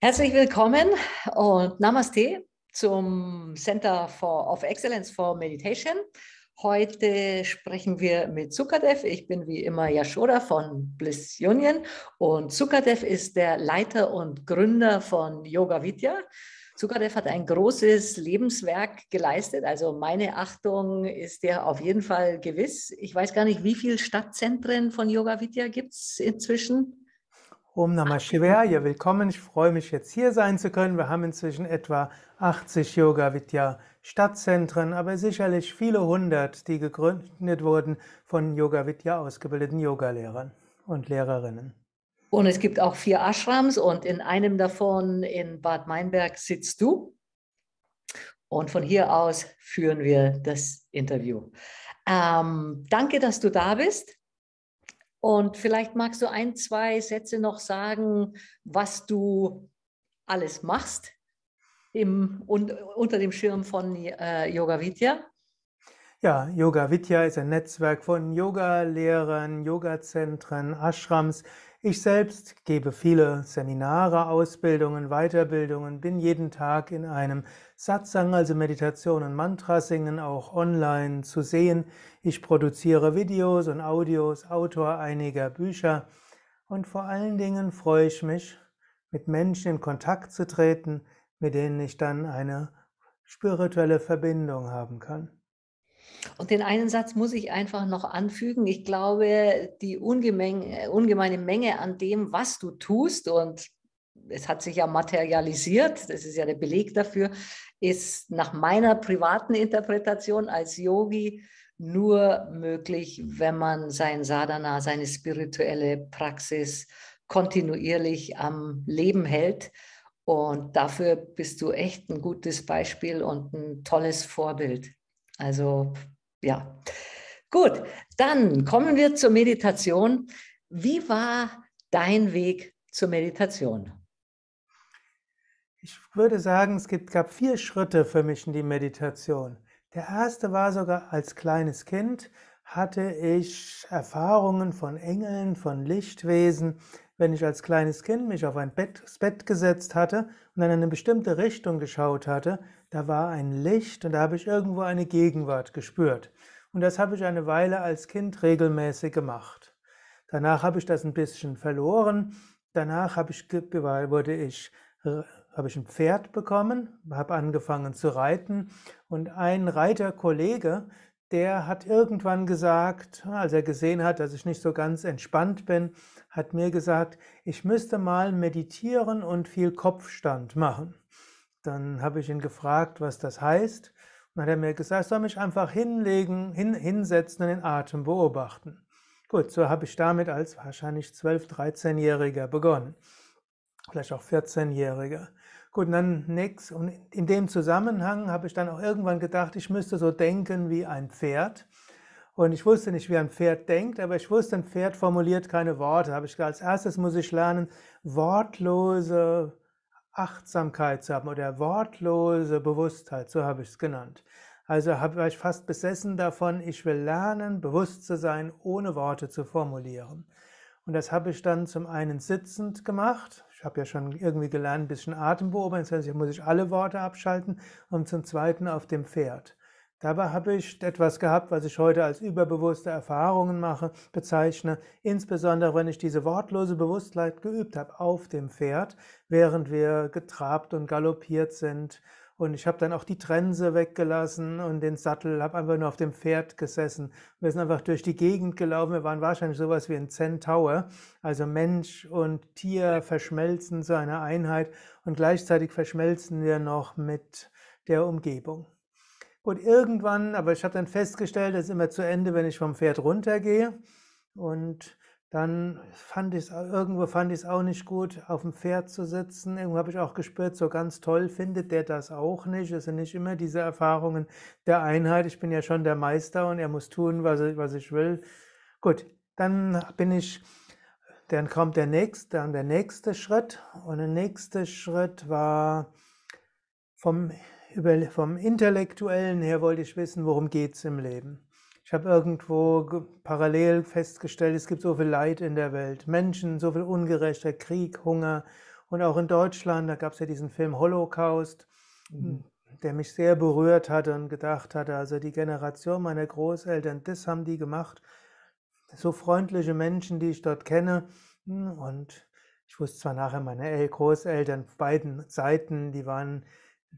Herzlich willkommen und Namaste zum Center for, of Excellence for Meditation. Heute sprechen wir mit Zukadev. Ich bin wie immer Yashoda von Bliss Union und Zukadev ist der Leiter und Gründer von Yoga Vidya. Zukadev hat ein großes Lebenswerk geleistet. Also meine Achtung ist dir auf jeden Fall gewiss. Ich weiß gar nicht, wie viele Stadtzentren von Yoga Vidya gibt es inzwischen? Om Namah Shivaya, willkommen. Ich freue mich, jetzt hier sein zu können. Wir haben inzwischen etwa 80 Yoga Vidya Stadtzentren, aber sicherlich viele hundert, die gegründet wurden von Yoga Vidya ausgebildeten Yogalehrern und Lehrerinnen. Und es gibt auch vier Ashrams und in einem davon in Bad Meinberg sitzt du. Und von hier aus führen wir das Interview. Ähm, danke, dass du da bist. Und vielleicht magst du ein, zwei Sätze noch sagen, was du alles machst im, und, unter dem Schirm von äh, Yoga Vidya. Ja, Yoga Vidya ist ein Netzwerk von Yogalehrern, Yogazentren, Ashrams, ich selbst gebe viele Seminare, Ausbildungen, Weiterbildungen, bin jeden Tag in einem Satsang, also Meditation und Mantra singen, auch online zu sehen. Ich produziere Videos und Audios, Autor einiger Bücher und vor allen Dingen freue ich mich, mit Menschen in Kontakt zu treten, mit denen ich dann eine spirituelle Verbindung haben kann. Und den einen Satz muss ich einfach noch anfügen. Ich glaube, die ungemenge, äh, ungemeine Menge an dem, was du tust, und es hat sich ja materialisiert, das ist ja der Beleg dafür, ist nach meiner privaten Interpretation als Yogi nur möglich, wenn man sein Sadhana, seine spirituelle Praxis kontinuierlich am Leben hält. Und dafür bist du echt ein gutes Beispiel und ein tolles Vorbild. Also ja. Gut, dann kommen wir zur Meditation. Wie war dein Weg zur Meditation? Ich würde sagen, es gab vier Schritte für mich in die Meditation. Der erste war sogar als kleines Kind hatte ich Erfahrungen von Engeln, von Lichtwesen, wenn ich als kleines Kind mich auf ein Bett, das Bett gesetzt hatte und in eine bestimmte Richtung geschaut hatte, da war ein Licht und da habe ich irgendwo eine Gegenwart gespürt. Und das habe ich eine Weile als Kind regelmäßig gemacht. Danach habe ich das ein bisschen verloren. Danach habe ich, wurde ich, äh, habe ich ein Pferd bekommen, habe angefangen zu reiten und ein Reiterkollege, der hat irgendwann gesagt, als er gesehen hat, dass ich nicht so ganz entspannt bin, hat mir gesagt, ich müsste mal meditieren und viel Kopfstand machen. Dann habe ich ihn gefragt, was das heißt. Und hat er mir gesagt, ich soll mich einfach hinlegen, hin, hinsetzen und den Atem beobachten. Gut, so habe ich damit als wahrscheinlich 12-, 13-Jähriger begonnen. Vielleicht auch 14-Jähriger. Gut, dann nix. Und in dem Zusammenhang habe ich dann auch irgendwann gedacht, ich müsste so denken wie ein Pferd. Und ich wusste nicht, wie ein Pferd denkt, aber ich wusste, ein Pferd formuliert keine Worte. Habe ich gedacht, als erstes muss ich lernen, wortlose Achtsamkeit zu haben oder wortlose Bewusstheit, so habe ich es genannt. Also war ich fast besessen davon, ich will lernen, bewusst zu sein, ohne Worte zu formulieren. Und das habe ich dann zum einen sitzend gemacht, ich habe ja schon irgendwie gelernt, ein bisschen Atem beobachten, das heißt, ich muss ich alle Worte abschalten und zum Zweiten auf dem Pferd. Dabei habe ich etwas gehabt, was ich heute als überbewusste Erfahrungen mache, bezeichne, insbesondere wenn ich diese wortlose Bewusstheit geübt habe auf dem Pferd, während wir getrabt und galoppiert sind, und ich habe dann auch die Trense weggelassen und den Sattel, habe einfach nur auf dem Pferd gesessen. Wir sind einfach durch die Gegend gelaufen. Wir waren wahrscheinlich sowas wie ein Centaur. Also Mensch und Tier verschmelzen zu einer Einheit und gleichzeitig verschmelzen wir noch mit der Umgebung. Und irgendwann, aber ich habe dann festgestellt, es ist immer zu Ende, wenn ich vom Pferd runtergehe. Und dann fand ich es irgendwo fand ich es auch nicht gut, auf dem Pferd zu sitzen. Irgendwo habe ich auch gespürt, so ganz toll findet der das auch nicht. Es sind nicht immer diese Erfahrungen der Einheit. Ich bin ja schon der Meister und er muss tun, was, was ich will. Gut, dann bin ich, dann kommt der nächste, dann der nächste Schritt. Und der nächste Schritt war vom, vom Intellektuellen her wollte ich wissen, worum geht es im Leben. Ich habe irgendwo parallel festgestellt, es gibt so viel Leid in der Welt. Menschen, so viel Ungerechtheit, Krieg, Hunger. Und auch in Deutschland, da gab es ja diesen Film Holocaust, mhm. der mich sehr berührt hatte und gedacht hatte, also die Generation meiner Großeltern, das haben die gemacht. So freundliche Menschen, die ich dort kenne. Und ich wusste zwar nachher, meine Großeltern beiden Seiten, die waren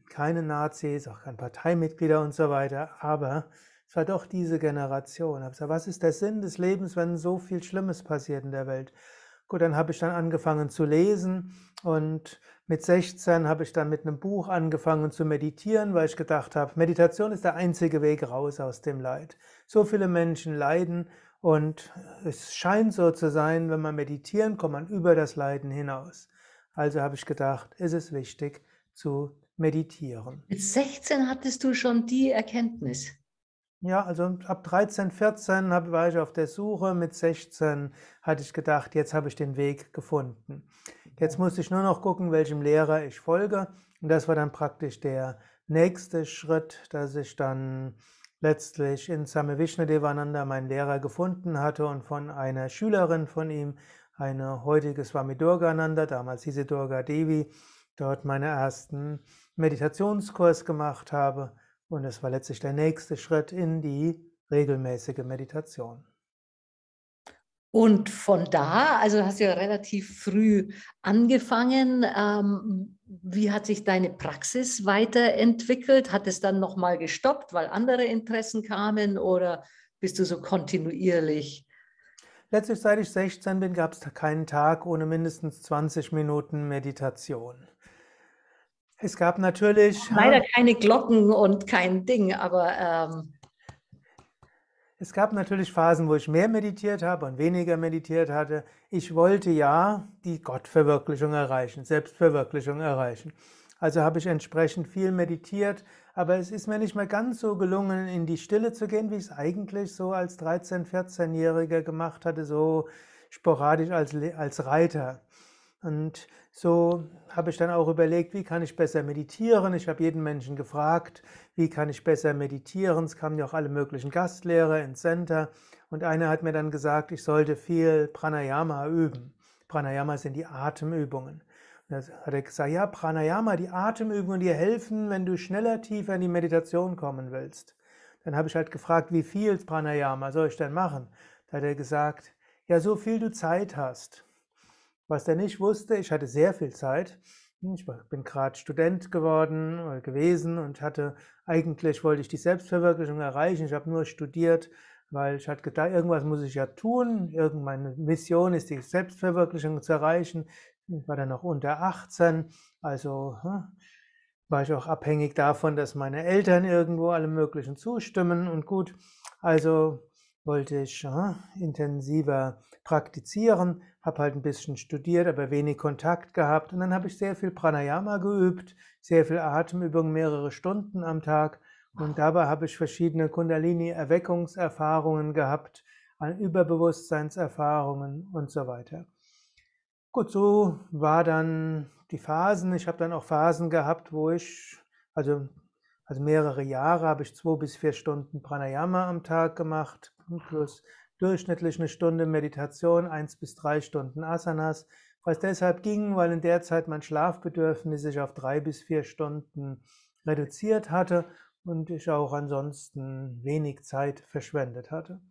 keine Nazis, auch keine Parteimitglieder und so weiter, aber es war doch diese Generation. Ich gesagt, was ist der Sinn des Lebens, wenn so viel Schlimmes passiert in der Welt? Gut, dann habe ich dann angefangen zu lesen und mit 16 habe ich dann mit einem Buch angefangen zu meditieren, weil ich gedacht habe, Meditation ist der einzige Weg raus aus dem Leid. So viele Menschen leiden und es scheint so zu sein, wenn man meditieren, kommt man über das Leiden hinaus. Also habe ich gedacht, ist es wichtig zu meditieren. Mit 16 hattest du schon die Erkenntnis. Ja, also ab 13, 14 war ich auf der Suche, mit 16 hatte ich gedacht, jetzt habe ich den Weg gefunden. Jetzt musste ich nur noch gucken, welchem Lehrer ich folge. Und das war dann praktisch der nächste Schritt, dass ich dann letztlich in Same Vishnadevananda meinen Lehrer gefunden hatte und von einer Schülerin von ihm, eine heutige Swami Durgananda, damals hieß sie Durga Devi, dort meinen ersten Meditationskurs gemacht habe und es war letztlich der nächste Schritt in die regelmäßige Meditation. Und von da, also hast du ja relativ früh angefangen. Ähm, wie hat sich deine Praxis weiterentwickelt? Hat es dann nochmal gestoppt, weil andere Interessen kamen oder bist du so kontinuierlich? Letztlich, seit ich 16 bin, gab es keinen Tag ohne mindestens 20 Minuten Meditation. Es gab natürlich. Leider keine Glocken und kein Ding, aber. Ähm, es gab natürlich Phasen, wo ich mehr meditiert habe und weniger meditiert hatte. Ich wollte ja die Gottverwirklichung erreichen, Selbstverwirklichung erreichen. Also habe ich entsprechend viel meditiert, aber es ist mir nicht mehr ganz so gelungen, in die Stille zu gehen, wie ich es eigentlich so als 13-, 14-Jähriger gemacht hatte, so sporadisch als, als Reiter. Und so habe ich dann auch überlegt, wie kann ich besser meditieren. Ich habe jeden Menschen gefragt, wie kann ich besser meditieren. Es kamen ja auch alle möglichen Gastlehrer ins Center. Und einer hat mir dann gesagt, ich sollte viel Pranayama üben. Pranayama sind die Atemübungen. Und da hat er gesagt, ja, Pranayama, die Atemübungen dir helfen, wenn du schneller tiefer in die Meditation kommen willst. Dann habe ich halt gefragt, wie viel Pranayama soll ich denn machen? Da hat er gesagt, ja, so viel du Zeit hast. Was er nicht wusste, ich hatte sehr viel Zeit. Ich bin gerade Student geworden oder äh, gewesen und hatte eigentlich wollte ich die Selbstverwirklichung erreichen. Ich habe nur studiert, weil ich hatte gedacht, irgendwas muss ich ja tun. Irgendeine Mission ist die Selbstverwirklichung zu erreichen. Ich war dann noch unter 18, also hm, war ich auch abhängig davon, dass meine Eltern irgendwo allem Möglichen zustimmen und gut. Also wollte ich ja, intensiver praktizieren, habe halt ein bisschen studiert, aber wenig Kontakt gehabt und dann habe ich sehr viel Pranayama geübt, sehr viel Atemübungen, mehrere Stunden am Tag und dabei habe ich verschiedene Kundalini-Erweckungserfahrungen gehabt, Überbewusstseinserfahrungen und so weiter. Gut, so war dann die Phasen. Ich habe dann auch Phasen gehabt, wo ich, also, also mehrere Jahre habe ich zwei bis vier Stunden Pranayama am Tag gemacht plus durchschnittlich eine Stunde Meditation, eins bis drei Stunden Asanas, was deshalb ging, weil in der Zeit mein Schlafbedürfnis sich auf drei bis vier Stunden reduziert hatte und ich auch ansonsten wenig Zeit verschwendet hatte.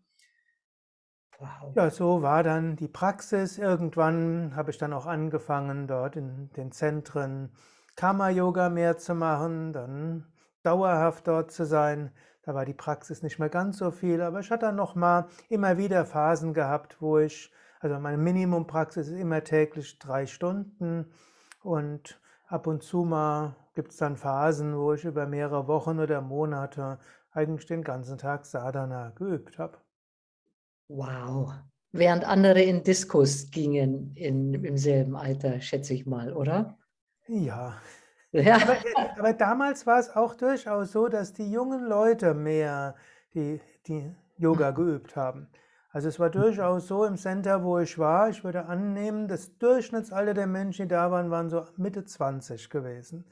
Wow. Ja, so war dann die Praxis. Irgendwann habe ich dann auch angefangen, dort in den Zentren Karma-Yoga mehr zu machen, dann dauerhaft dort zu sein. Da war die Praxis nicht mehr ganz so viel, aber ich hatte dann nochmal immer wieder Phasen gehabt, wo ich, also meine Minimumpraxis ist immer täglich drei Stunden und ab und zu mal gibt es dann Phasen, wo ich über mehrere Wochen oder Monate eigentlich den ganzen Tag Sadhana geübt habe. Wow. Während andere in Diskus gingen in, im selben Alter, schätze ich mal, oder? Ja, ja. Aber, äh, aber, damals war es auch durchaus so, dass die jungen Leute mehr die, die Yoga mhm. geübt haben. Also es war mhm. durchaus so im Center, wo ich war, ich würde annehmen, das Durchschnittsalter der Menschen, die da waren, waren so Mitte 20 gewesen.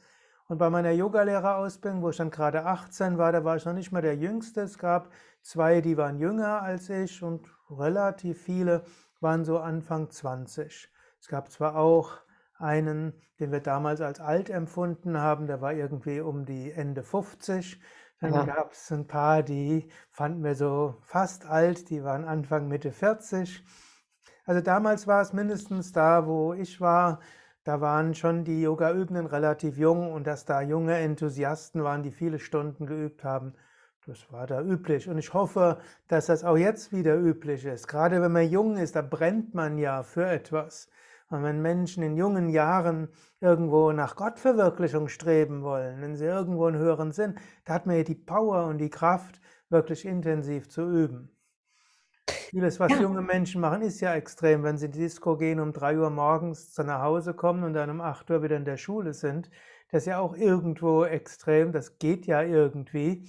Und bei meiner Yogalehrerausbildung, wo ich dann gerade 18 war, da war ich noch nicht mal der Jüngste. Es gab zwei, die waren jünger als ich und relativ viele waren so Anfang 20. Es gab zwar auch einen, den wir damals als alt empfunden haben, der war irgendwie um die Ende 50. Dann ja. gab es ein paar, die fanden wir so fast alt, die waren Anfang, Mitte 40. Also damals war es mindestens da, wo ich war, da waren schon die Yoga-Übenden relativ jung und dass da junge Enthusiasten waren, die viele Stunden geübt haben, das war da üblich. Und ich hoffe, dass das auch jetzt wieder üblich ist. Gerade wenn man jung ist, da brennt man ja für etwas. Und wenn Menschen in jungen Jahren irgendwo nach Gottverwirklichung streben wollen, wenn sie irgendwo einen höheren Sinn, da hat man ja die Power und die Kraft, wirklich intensiv zu üben. Vieles, was ja. junge Menschen machen, ist ja extrem. Wenn sie in die Disco gehen, um drei Uhr morgens nach Hause kommen und dann um acht Uhr wieder in der Schule sind, das ist ja auch irgendwo extrem. Das geht ja irgendwie.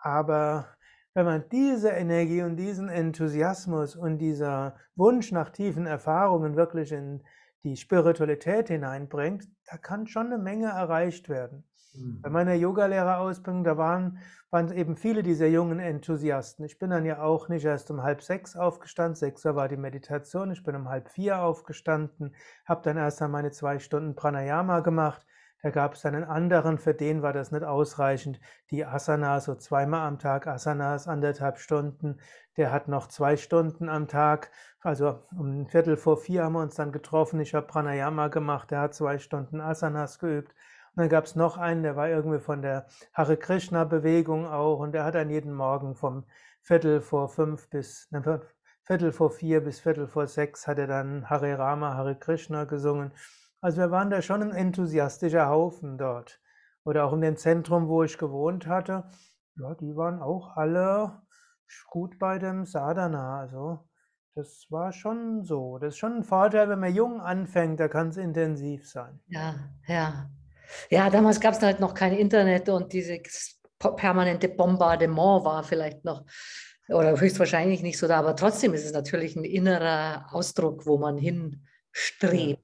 Aber wenn man diese Energie und diesen Enthusiasmus und dieser Wunsch nach tiefen Erfahrungen wirklich in die Spiritualität hineinbringt, da kann schon eine Menge erreicht werden. Mhm. Bei meiner Yogalehrerausbildung, da waren, waren eben viele dieser jungen Enthusiasten. Ich bin dann ja auch nicht erst um halb sechs aufgestanden, sechs Uhr war die Meditation, ich bin um halb vier aufgestanden, habe dann erst einmal meine zwei Stunden Pranayama gemacht da gab es einen anderen, für den war das nicht ausreichend. Die Asanas, so zweimal am Tag Asanas, anderthalb Stunden. Der hat noch zwei Stunden am Tag. Also um Viertel vor vier haben wir uns dann getroffen. Ich habe Pranayama gemacht. Der hat zwei Stunden Asanas geübt. Und dann gab es noch einen, der war irgendwie von der Hare Krishna Bewegung auch. Und der hat dann jeden Morgen vom Viertel vor fünf bis, Viertel vor vier bis Viertel vor sechs hat er dann Hare Rama, Hare Krishna gesungen. Also wir waren da schon ein enthusiastischer Haufen dort. Oder auch in dem Zentrum, wo ich gewohnt hatte, ja, die waren auch alle gut bei dem Sadhana. Also das war schon so. Das ist schon ein Vorteil, wenn man jung anfängt, da kann es intensiv sein. Ja, ja. Ja, damals gab es halt noch kein Internet und dieses permanente Bombardement war vielleicht noch oder höchstwahrscheinlich nicht so da, aber trotzdem ist es natürlich ein innerer Ausdruck, wo man hinstrebt.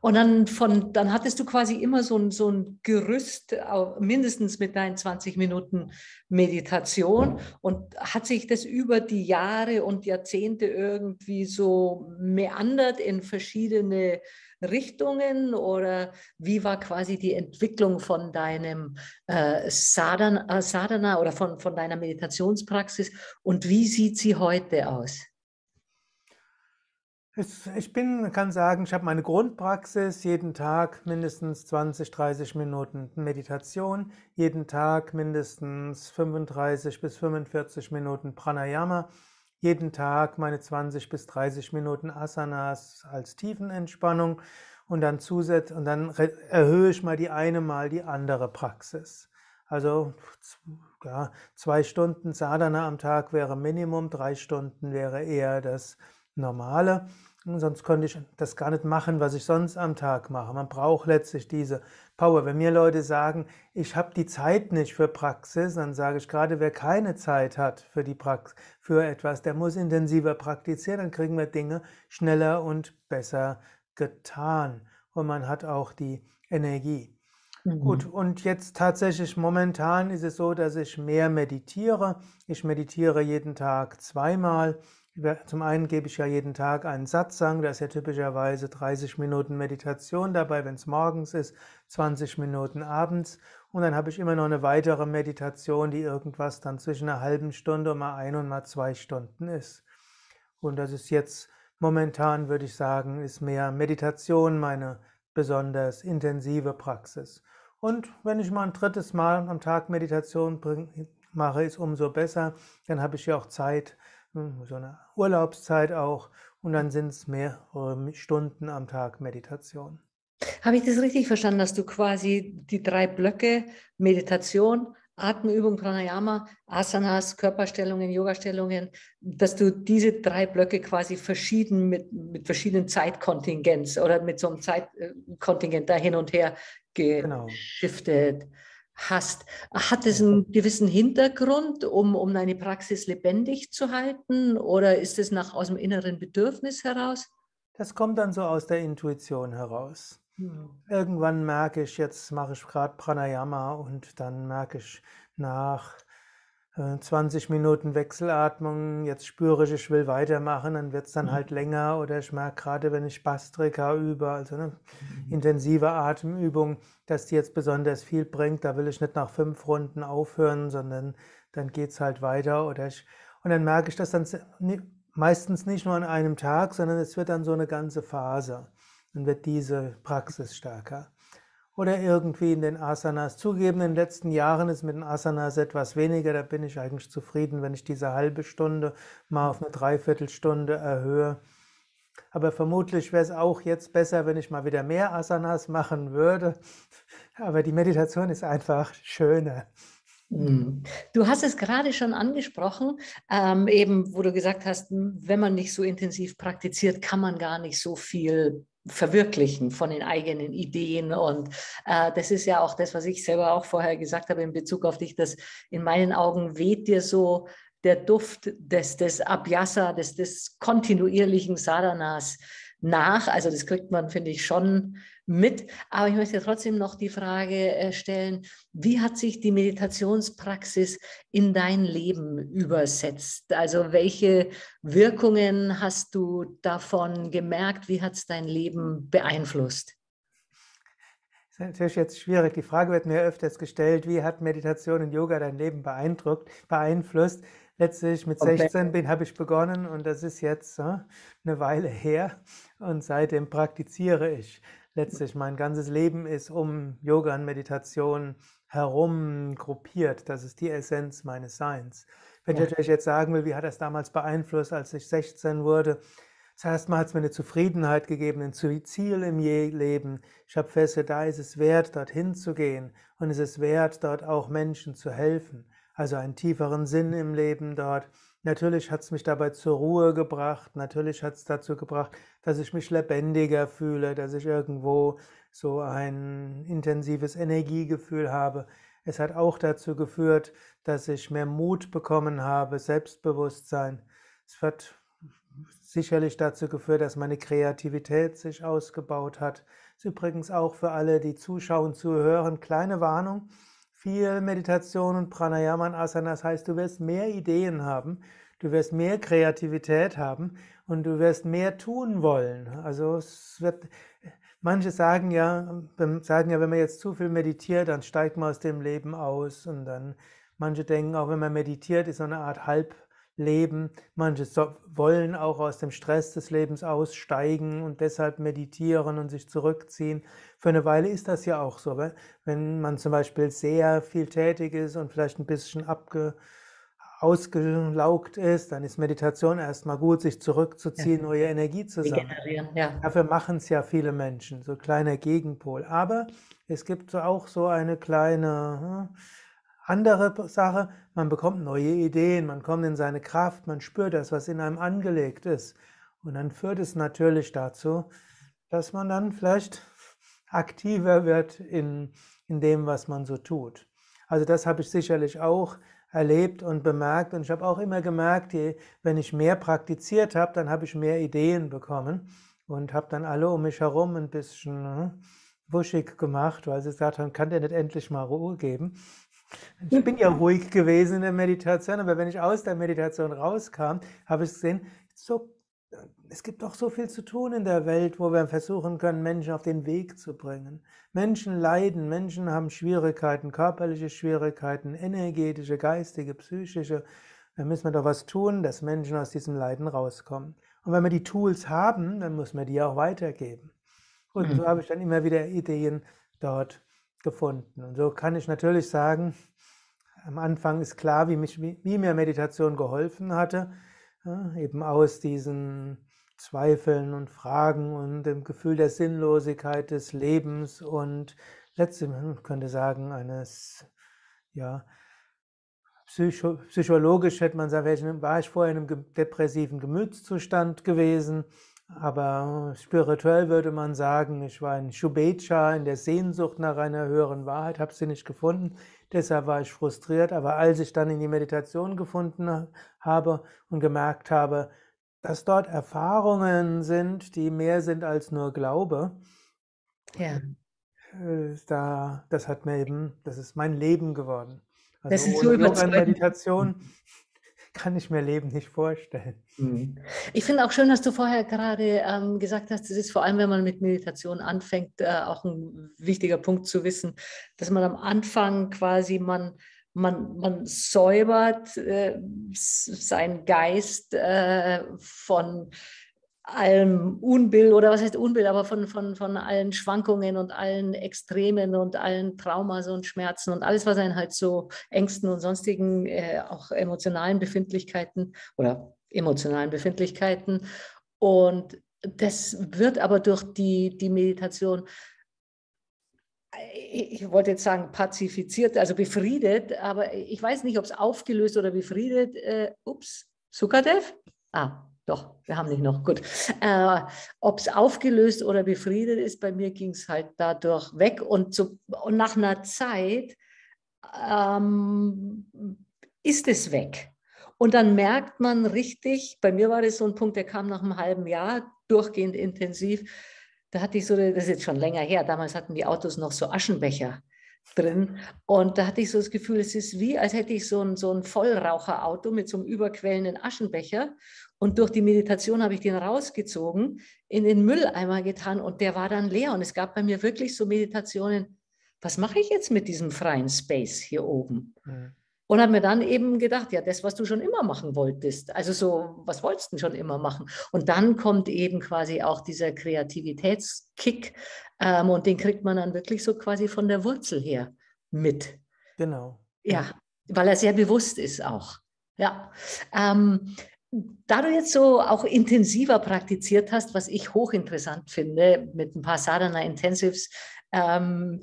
Und dann, von, dann hattest du quasi immer so ein, so ein Gerüst, mindestens mit deinen 20 Minuten Meditation. Und hat sich das über die Jahre und Jahrzehnte irgendwie so meandert in verschiedene Richtungen? Oder wie war quasi die Entwicklung von deinem äh, Sadhana, äh, Sadhana oder von, von deiner Meditationspraxis? Und wie sieht sie heute aus? Ich bin, kann sagen, ich habe meine Grundpraxis, jeden Tag mindestens 20, 30 Minuten Meditation, jeden Tag mindestens 35 bis 45 Minuten Pranayama, jeden Tag meine 20 bis 30 Minuten Asanas als Tiefenentspannung und dann zusätzlich, und dann erhöhe ich mal die eine, mal die andere Praxis. Also ja, zwei Stunden Sadhana am Tag wäre Minimum, drei Stunden wäre eher das normale. Sonst könnte ich das gar nicht machen, was ich sonst am Tag mache. Man braucht letztlich diese Power. Wenn mir Leute sagen, ich habe die Zeit nicht für Praxis, dann sage ich gerade, wer keine Zeit hat für die Praxis, für etwas, der muss intensiver praktizieren, dann kriegen wir Dinge schneller und besser getan. Und man hat auch die Energie. Mhm. Gut, und jetzt tatsächlich momentan ist es so, dass ich mehr meditiere. Ich meditiere jeden Tag zweimal zum einen gebe ich ja jeden Tag einen Satzang, da ist ja typischerweise 30 Minuten Meditation dabei, wenn es morgens ist, 20 Minuten abends und dann habe ich immer noch eine weitere Meditation, die irgendwas dann zwischen einer halben Stunde und mal ein und mal zwei Stunden ist. Und das ist jetzt momentan, würde ich sagen, ist mehr Meditation meine besonders intensive Praxis. Und wenn ich mal ein drittes Mal am Tag Meditation mache, ist umso besser, dann habe ich ja auch Zeit, hm, so eine Urlaubszeit auch. Und dann sind es mehrere Stunden am Tag Meditation. Habe ich das richtig verstanden, dass du quasi die drei Blöcke Meditation, Atemübung, Pranayama, Asanas, Körperstellungen, Yogastellungen, dass du diese drei Blöcke quasi verschieden mit, mit verschiedenen Zeitkontingents oder mit so einem Zeitkontingent da hin und her genau. geschiftet. Genau hast. Hat es einen gewissen Hintergrund, um, um deine Praxis lebendig zu halten oder ist es nach, aus dem inneren Bedürfnis heraus? Das kommt dann so aus der Intuition heraus. Hm. Irgendwann merke ich, jetzt mache ich gerade Pranayama und dann merke ich nach 20 äh, Minuten Wechselatmung, jetzt spüre ich, ich will weitermachen, dann wird es dann mhm. halt länger oder ich merke gerade, wenn ich Bastrika übe, also eine mhm. intensive Atemübung, dass die jetzt besonders viel bringt, da will ich nicht nach fünf Runden aufhören, sondern dann geht es halt weiter oder ich, und dann merke ich das dann meistens nicht nur an einem Tag, sondern es wird dann so eine ganze Phase, dann wird diese Praxis stärker oder irgendwie in den Asanas. Zugeben, in den letzten Jahren ist mit den Asanas etwas weniger, da bin ich eigentlich zufrieden, wenn ich diese halbe Stunde mal auf eine Dreiviertelstunde erhöhe. Aber vermutlich wäre es auch jetzt besser, wenn ich mal wieder mehr Asanas machen würde. Aber die Meditation ist einfach schöner. Mhm. Du hast es gerade schon angesprochen, ähm, eben wo du gesagt hast, wenn man nicht so intensiv praktiziert, kann man gar nicht so viel Verwirklichen von den eigenen Ideen. Und äh, das ist ja auch das, was ich selber auch vorher gesagt habe in Bezug auf dich, dass in meinen Augen weht dir so der Duft des, des Abhyasa, des, des kontinuierlichen Sadhanas nach. Also das kriegt man, finde ich, schon mit. Aber ich möchte trotzdem noch die Frage äh, stellen, wie hat sich die Meditationspraxis in dein Leben übersetzt? Also welche Wirkungen hast du davon gemerkt? Wie hat es dein Leben beeinflusst? Das ist natürlich jetzt schwierig. Die Frage wird mir öfters gestellt, wie hat Meditation und Yoga dein Leben beeindruckt, beeinflusst? letztlich mit 16 bin, habe ich begonnen und das ist jetzt äh, eine Weile her und seitdem praktiziere ich. Letztlich mein ganzes Leben ist um Yoga und Meditation herum gruppiert. Das ist die Essenz meines Seins. Wenn ja. ich euch jetzt sagen will, wie hat das damals beeinflusst, als ich 16 wurde, Zuerst mal hat es mir eine Zufriedenheit gegeben, ein Ziel im Leben. Ich habe festgestellt, da ist es wert, dorthin zu gehen und es ist wert, dort auch Menschen zu helfen also einen tieferen Sinn im Leben dort. Natürlich hat es mich dabei zur Ruhe gebracht, natürlich hat es dazu gebracht, dass ich mich lebendiger fühle, dass ich irgendwo so ein intensives Energiegefühl habe. Es hat auch dazu geführt, dass ich mehr Mut bekommen habe, Selbstbewusstsein. Es hat sicherlich dazu geführt, dass meine Kreativität sich ausgebaut hat. Das ist übrigens auch für alle, die zuschauen, zuhören, kleine Warnung viel Meditation und Pranayama und Asanas heißt, du wirst mehr Ideen haben, du wirst mehr Kreativität haben und du wirst mehr tun wollen. Also es wird, manche sagen ja, sagen ja, wenn man jetzt zu viel meditiert, dann steigt man aus dem Leben aus und dann manche denken auch, wenn man meditiert, ist so eine Art halb leben. Manche wollen auch aus dem Stress des Lebens aussteigen und deshalb meditieren und sich zurückziehen. Für eine Weile ist das ja auch so. Wenn man zum Beispiel sehr viel tätig ist und vielleicht ein bisschen abge ausgelaugt ist, dann ist Meditation erstmal gut, sich zurückzuziehen, ja. neue Energie zu sammeln. Ja. Dafür machen es ja viele Menschen, so kleiner Gegenpol. Aber es gibt so auch so eine kleine, hm, andere Sache, man bekommt neue Ideen, man kommt in seine Kraft, man spürt das, was in einem angelegt ist. Und dann führt es natürlich dazu, dass man dann vielleicht aktiver wird in, in dem, was man so tut. Also das habe ich sicherlich auch erlebt und bemerkt und ich habe auch immer gemerkt, je, wenn ich mehr praktiziert habe, dann habe ich mehr Ideen bekommen und habe dann alle um mich herum ein bisschen hm, wuschig gemacht, weil sie gesagt haben, kann der nicht endlich mal Ruhe geben. Ich bin ja ruhig gewesen in der Meditation, aber wenn ich aus der Meditation rauskam, habe ich gesehen, so, es gibt doch so viel zu tun in der Welt, wo wir versuchen können, Menschen auf den Weg zu bringen. Menschen leiden, Menschen haben Schwierigkeiten, körperliche Schwierigkeiten, energetische, geistige, psychische. Da müssen wir doch was tun, dass Menschen aus diesem Leiden rauskommen. Und wenn wir die Tools haben, dann muss man die auch weitergeben. Und so mhm. habe ich dann immer wieder Ideen dort gefunden. Und so kann ich natürlich sagen, am Anfang ist klar, wie, mich, wie, wie mir Meditation geholfen hatte, ja, eben aus diesen Zweifeln und Fragen und dem Gefühl der Sinnlosigkeit des Lebens und letztlich, man könnte sagen, eines, ja, psycho, psychologisch hätte man sagen, war ich vorher in einem depressiven Gemütszustand gewesen aber spirituell würde man sagen, ich war in Shubecha, in der Sehnsucht nach einer höheren Wahrheit, habe sie nicht gefunden, deshalb war ich frustriert. Aber als ich dann in die Meditation gefunden habe und gemerkt habe, dass dort Erfahrungen sind, die mehr sind als nur Glaube, ja. Äh, da, das hat mir eben, das ist mein Leben geworden. Also das ist so überzeugend. Meditation kann ich mir Leben nicht vorstellen. Mhm. Ich finde auch schön, dass du vorher gerade ähm, gesagt hast, es ist vor allem, wenn man mit Meditation anfängt, äh, auch ein wichtiger Punkt zu wissen, dass man am Anfang quasi man man, man säubert äh, seinen Geist äh, von allem Unbill oder was heißt Unbill, aber von, von, von allen Schwankungen und allen Extremen und allen Traumas und Schmerzen und alles, was einen halt so Ängsten und sonstigen äh, auch emotionalen Befindlichkeiten oder emotionalen Befindlichkeiten. Und das wird aber durch die, die Meditation, äh, ich wollte jetzt sagen, pazifiziert, also befriedet, aber ich weiß nicht, ob es aufgelöst oder befriedet. Äh, ups, Sukadev? Ah, doch, wir haben nicht noch. Gut. Äh, Ob es aufgelöst oder befriedet ist, bei mir ging es halt dadurch weg. Und, zu, und nach einer Zeit ähm, ist es weg. Und dann merkt man richtig, bei mir war das so ein Punkt, der kam nach einem halben Jahr durchgehend intensiv. Da hatte ich so, das ist jetzt schon länger her, damals hatten die Autos noch so Aschenbecher drin. Und da hatte ich so das Gefühl, es ist wie, als hätte ich so ein, so ein Vollraucherauto mit so einem überquellenden Aschenbecher. Und durch die Meditation habe ich den rausgezogen, in den Mülleimer getan und der war dann leer. Und es gab bei mir wirklich so Meditationen, was mache ich jetzt mit diesem freien Space hier oben? Mhm. Und habe mir dann eben gedacht, ja, das, was du schon immer machen wolltest. Also so, was wolltest du schon immer machen? Und dann kommt eben quasi auch dieser Kreativitätskick ähm, und den kriegt man dann wirklich so quasi von der Wurzel her mit. Genau. Ja, weil er sehr bewusst ist auch. Ja. Ähm, da du jetzt so auch intensiver praktiziert hast, was ich hochinteressant finde, mit ein paar Sadhana Intensives, ähm,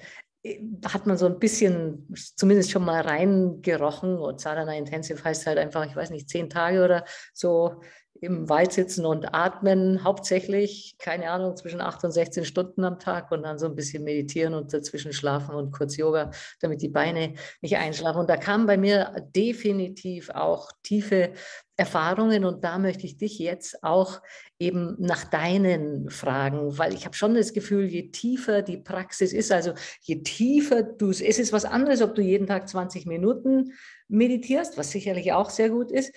hat man so ein bisschen zumindest schon mal reingerochen und Sadhana Intensive heißt halt einfach, ich weiß nicht, zehn Tage oder so im Wald sitzen und atmen, hauptsächlich, keine Ahnung, zwischen 8 und 16 Stunden am Tag und dann so ein bisschen meditieren und dazwischen schlafen und kurz Yoga, damit die Beine nicht einschlafen. Und da kamen bei mir definitiv auch tiefe Erfahrungen und da möchte ich dich jetzt auch eben nach deinen Fragen, weil ich habe schon das Gefühl, je tiefer die Praxis ist, also je tiefer du es, es ist was anderes, ob du jeden Tag 20 Minuten meditierst, was sicherlich auch sehr gut ist,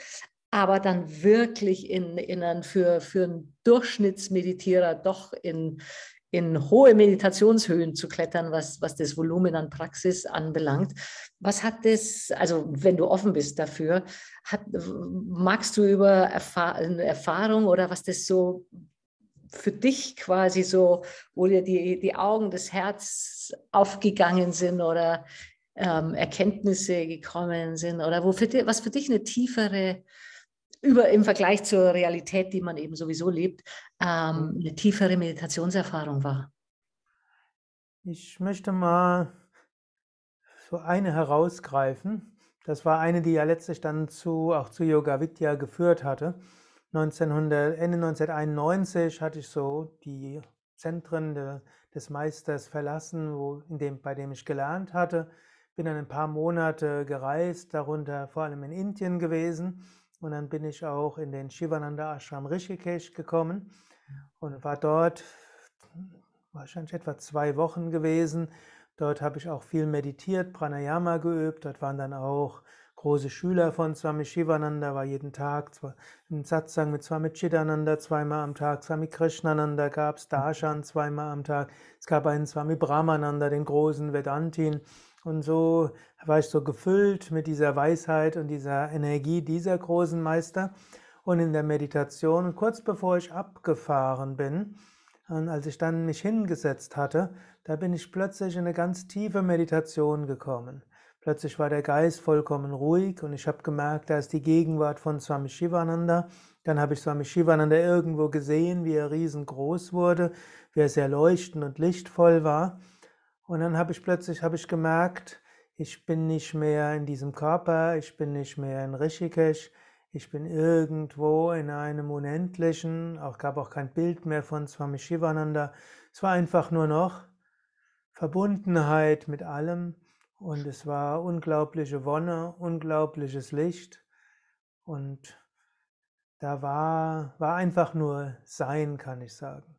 aber dann wirklich in, in ein, für, für einen Durchschnittsmeditierer doch in, in hohe Meditationshöhen zu klettern, was, was das Volumen an Praxis anbelangt. Was hat das, also wenn du offen bist dafür, hat, magst du über Erfahr Erfahrung oder was das so für dich quasi so, wo dir die, die Augen, das Herz aufgegangen sind oder ähm, Erkenntnisse gekommen sind oder wo für die, was für dich eine tiefere über, im Vergleich zur Realität, die man eben sowieso lebt, ähm, eine tiefere Meditationserfahrung war? Ich möchte mal so eine herausgreifen. Das war eine, die ja letztlich dann zu, auch zu Yoga Vidya geführt hatte. 1900, Ende 1991 hatte ich so die Zentren de, des Meisters verlassen, wo, in dem, bei dem ich gelernt hatte. Bin dann ein paar Monate gereist, darunter vor allem in Indien gewesen und dann bin ich auch in den Shivananda Ashram Rishikesh gekommen und war dort wahrscheinlich etwa zwei Wochen gewesen. Dort habe ich auch viel meditiert, Pranayama geübt. Dort waren dann auch große Schüler von Swami Shivananda, war jeden Tag im Satsang mit Swami Chidananda zweimal am Tag, Swami Krishnananda gab es, Darshan zweimal am Tag. Es gab einen Swami Brahmananda, den großen Vedantin. Und so war ich so gefüllt mit dieser Weisheit und dieser Energie dieser großen Meister. Und in der Meditation, kurz bevor ich abgefahren bin, und als ich dann mich hingesetzt hatte, da bin ich plötzlich in eine ganz tiefe Meditation gekommen. Plötzlich war der Geist vollkommen ruhig und ich habe gemerkt, da ist die Gegenwart von Swami Shivananda. Dann habe ich Swami Shivananda irgendwo gesehen, wie er riesengroß wurde, wie er sehr leuchtend und lichtvoll war. Und dann habe ich plötzlich habe ich gemerkt, ich bin nicht mehr in diesem Körper, ich bin nicht mehr in Rishikesh, ich bin irgendwo in einem Unendlichen, auch gab auch kein Bild mehr von Swami Shivananda. Es war einfach nur noch Verbundenheit mit allem und es war unglaubliche Wonne, unglaubliches Licht und da war, war einfach nur Sein, kann ich sagen.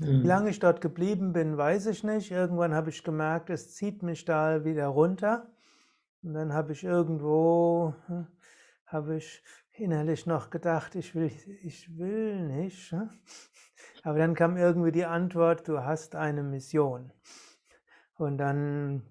Mhm. Wie lange ich dort geblieben bin, weiß ich nicht. Irgendwann habe ich gemerkt, es zieht mich da wieder runter. Und dann habe ich irgendwo, hm, habe ich innerlich noch gedacht, ich will, ich will nicht. Hm. Aber dann kam irgendwie die Antwort, du hast eine Mission. Und dann,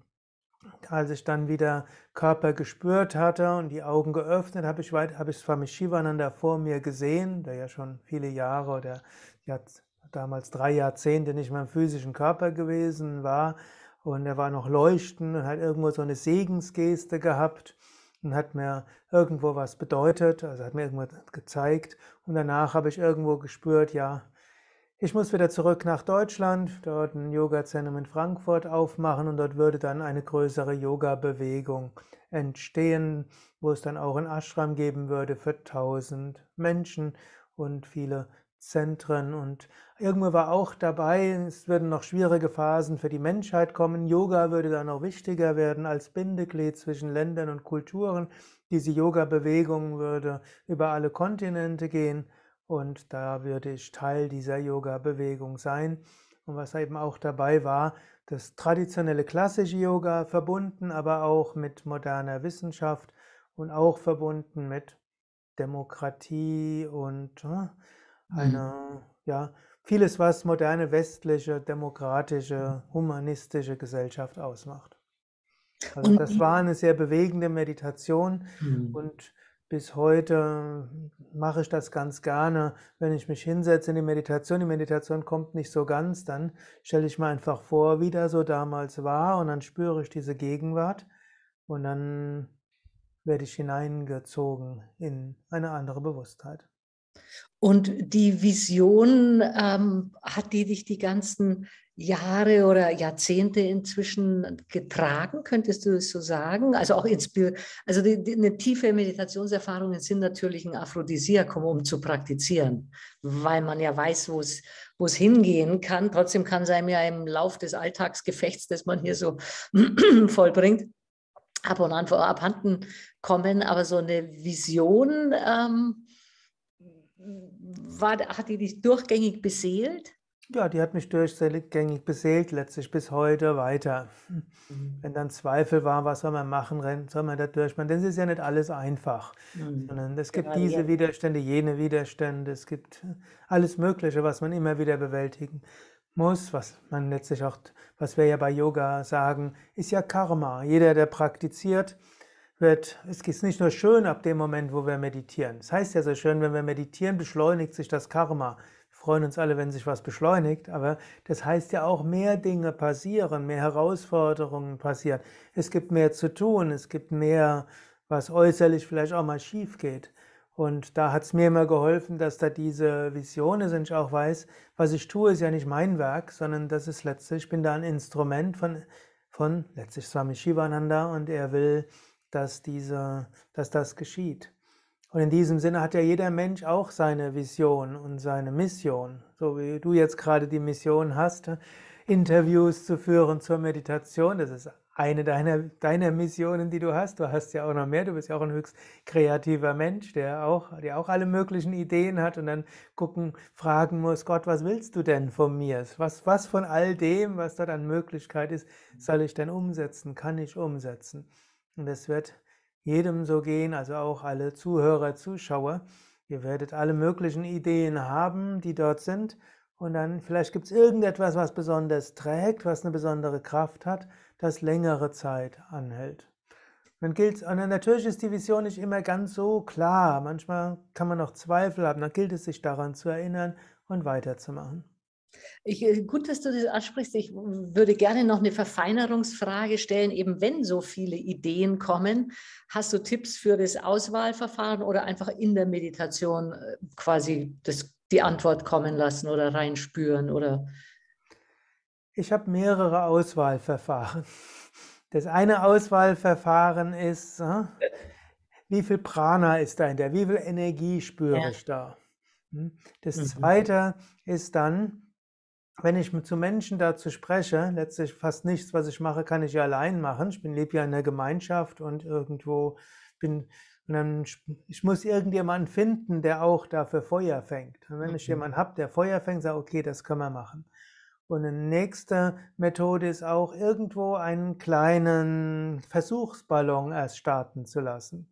als ich dann wieder Körper gespürt hatte und die Augen geöffnet, habe ich, weit, habe ich Swami Shivananda vor mir gesehen, der ja schon viele Jahre oder Jahrzehnte damals drei Jahrzehnte nicht mehr im physischen Körper gewesen war und er war noch leuchten und hat irgendwo so eine Segensgeste gehabt und hat mir irgendwo was bedeutet, also hat mir irgendwas gezeigt und danach habe ich irgendwo gespürt, ja, ich muss wieder zurück nach Deutschland, dort ein Yoga-Zentrum in Frankfurt aufmachen und dort würde dann eine größere Yoga-Bewegung entstehen, wo es dann auch ein Ashram geben würde für 1000 Menschen und viele Zentren und irgendwo war auch dabei, es würden noch schwierige Phasen für die Menschheit kommen. Yoga würde dann noch wichtiger werden als Bindeglied zwischen Ländern und Kulturen. Diese Yoga-Bewegung würde über alle Kontinente gehen und da würde ich Teil dieser Yoga-Bewegung sein. Und was eben auch dabei war, das traditionelle klassische Yoga verbunden, aber auch mit moderner Wissenschaft und auch verbunden mit Demokratie und hm, eine, mhm. ja, vieles, was moderne westliche, demokratische, mhm. humanistische Gesellschaft ausmacht. Also das war eine sehr bewegende Meditation mhm. und bis heute mache ich das ganz gerne, wenn ich mich hinsetze in die Meditation. Die Meditation kommt nicht so ganz, dann stelle ich mir einfach vor, wie das so damals war und dann spüre ich diese Gegenwart und dann werde ich hineingezogen in eine andere Bewusstheit. Und die Vision, ähm, hat die dich die ganzen Jahre oder Jahrzehnte inzwischen getragen, könntest du es so sagen? Also auch inspir also die, die, eine tiefe Meditationserfahrung sind natürlich ein Aphrodisiakum, um zu praktizieren, weil man ja weiß, wo es wo es hingehen kann. Trotzdem kann es einem ja im Lauf des Alltagsgefechts, das man hier so vollbringt, ab und an abhanden kommen. Aber so eine Vision, ähm, war, hat die dich durchgängig beseelt? Ja, die hat mich durchgängig beseelt, letztlich bis heute weiter. Mhm. Wenn dann Zweifel war, was soll man machen, soll man da durchmachen? Denn es ist ja nicht alles einfach. Mhm. Sondern es gibt Gerade diese ja. Widerstände, jene Widerstände, es gibt alles Mögliche, was man immer wieder bewältigen muss, was man letztlich auch, was wir ja bei Yoga sagen, ist ja Karma. Jeder, der praktiziert, wird, es ist nicht nur schön ab dem Moment, wo wir meditieren. Es das heißt ja so schön, wenn wir meditieren, beschleunigt sich das Karma. Wir freuen uns alle, wenn sich was beschleunigt, aber das heißt ja auch, mehr Dinge passieren, mehr Herausforderungen passieren. Es gibt mehr zu tun, es gibt mehr, was äußerlich vielleicht auch mal schief geht. Und da hat es mir immer geholfen, dass da diese Vision ist und ich auch weiß, was ich tue, ist ja nicht mein Werk, sondern das ist letztlich, ich bin da ein Instrument von, von letztlich Swami Shivananda und er will dass, diese, dass das geschieht. Und in diesem Sinne hat ja jeder Mensch auch seine Vision und seine Mission. So wie du jetzt gerade die Mission hast, äh, Interviews zu führen zur Meditation, das ist eine deiner, deiner Missionen, die du hast. Du hast ja auch noch mehr. Du bist ja auch ein höchst kreativer Mensch, der auch, der auch alle möglichen Ideen hat und dann gucken, fragen muss, Gott, was willst du denn von mir? Was, was von all dem, was dort an Möglichkeit ist, soll ich denn umsetzen? Kann ich umsetzen? Und es wird jedem so gehen, also auch alle Zuhörer, Zuschauer. Ihr werdet alle möglichen Ideen haben, die dort sind. Und dann vielleicht gibt es irgendetwas, was besonders trägt, was eine besondere Kraft hat, das längere Zeit anhält. Dann gilt und natürlich ist die Vision nicht immer ganz so klar. Manchmal kann man noch Zweifel haben. Dann gilt es, sich daran zu erinnern und weiterzumachen. Ich, äh, gut, dass du das ansprichst. Ich würde gerne noch eine Verfeinerungsfrage stellen. Eben wenn so viele Ideen kommen, hast du Tipps für das Auswahlverfahren oder einfach in der Meditation äh, quasi das, die Antwort kommen lassen oder reinspüren oder? Ich habe mehrere Auswahlverfahren. Das eine Auswahlverfahren ist, äh, wie viel Prana ist da hinter, wie viel Energie spüre ja. ich da? Hm? Das mhm. zweite ist dann, wenn ich zu Menschen dazu spreche, letztlich fast nichts, was ich mache, kann ich ja allein machen. Ich lebe ja in der Gemeinschaft und irgendwo bin und dann ich muss irgendjemanden finden, der auch dafür Feuer fängt. Und wenn okay. ich mhm. jemanden habe, der Feuer fängt, sage okay, das können wir machen. Und eine nächste Methode ist auch irgendwo einen kleinen Versuchsballon erst starten zu lassen.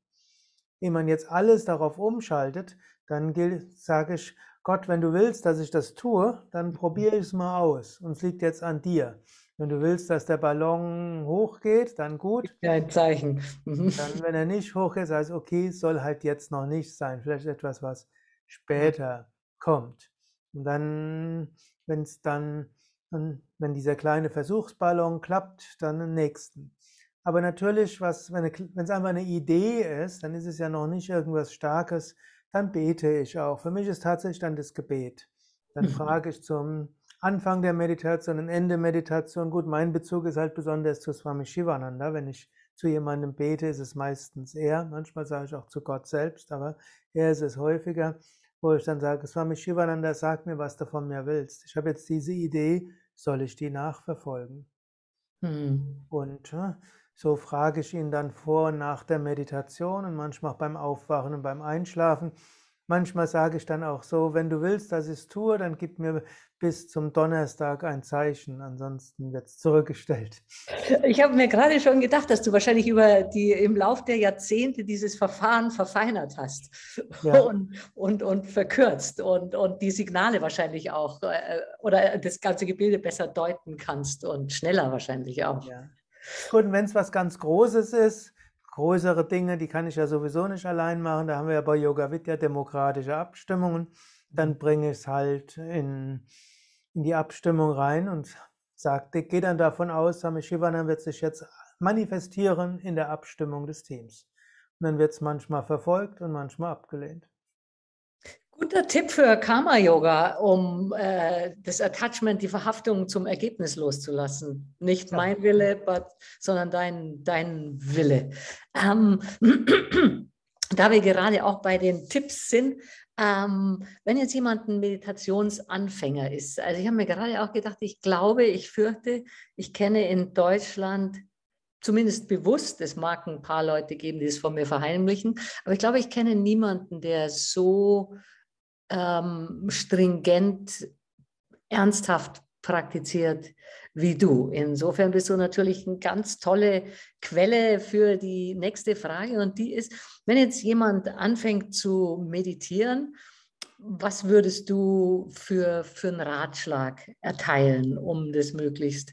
Wenn man jetzt alles darauf umschaltet, dann sage ich, Gott, wenn du willst, dass ich das tue, dann probiere ich es mal aus. Und es liegt jetzt an dir. Wenn du willst, dass der Ballon hochgeht, dann gut. Ja, ein Zeichen. Mhm. Dann, wenn er nicht hochgeht, heißt okay, soll halt jetzt noch nicht sein. Vielleicht etwas, was später kommt. Und dann, wenn es dann, wenn dieser kleine Versuchsballon klappt, dann den nächsten. Aber natürlich, was, wenn es einfach eine Idee ist, dann ist es ja noch nicht irgendwas Starkes, dann bete ich auch. Für mich ist tatsächlich dann das Gebet. Dann mhm. frage ich zum Anfang der Meditation und Ende Meditation. Gut, mein Bezug ist halt besonders zu Swami Shivananda. Wenn ich zu jemandem bete, ist es meistens er. Manchmal sage ich auch zu Gott selbst, aber er ist es häufiger, wo ich dann sage, Swami Shivananda, sag mir, was du von mir willst. Ich habe jetzt diese Idee, soll ich die nachverfolgen? Hm. Und ne, so frage ich ihn dann vor und nach der Meditation und manchmal auch beim Aufwachen und beim Einschlafen. Manchmal sage ich dann auch so, wenn du willst, dass ich es tue, dann gib mir bis zum Donnerstag ein Zeichen, ansonsten wird es zurückgestellt. Ich habe mir gerade schon gedacht, dass du wahrscheinlich über die im Laufe der Jahrzehnte dieses Verfahren verfeinert hast ja. und, und, und verkürzt und, und die Signale wahrscheinlich auch äh, oder das ganze Gebilde besser deuten kannst und schneller wahrscheinlich auch. Ja. Und wenn es was ganz Großes ist, größere Dinge, die kann ich ja sowieso nicht allein machen, da haben wir ja bei Yoga Vidya demokratische Abstimmungen, dann mhm. bringe ich es halt in, in, die Abstimmung rein und sage, gehe dann davon aus, Same Shivanam wird sich jetzt manifestieren in der Abstimmung des Teams. Und dann wird es manchmal verfolgt und manchmal abgelehnt. Guter Tipp für Karma-Yoga, um äh, das Attachment, die Verhaftung zum Ergebnis loszulassen. Nicht ja. mein Wille, but, sondern dein, dein Wille. Ähm, da wir gerade auch bei den Tipps sind, ähm, wenn jetzt jemand ein Meditationsanfänger ist, also ich habe mir gerade auch gedacht, ich glaube, ich fürchte, ich kenne in Deutschland zumindest bewusst, es mag ein paar Leute geben, die es von mir verheimlichen, aber ich glaube, ich kenne niemanden, der so ähm, stringent, ernsthaft praktiziert wie du. Insofern bist du natürlich eine ganz tolle Quelle für die nächste Frage und die ist, wenn jetzt jemand anfängt zu meditieren, was würdest du für, für einen Ratschlag erteilen, um das möglichst,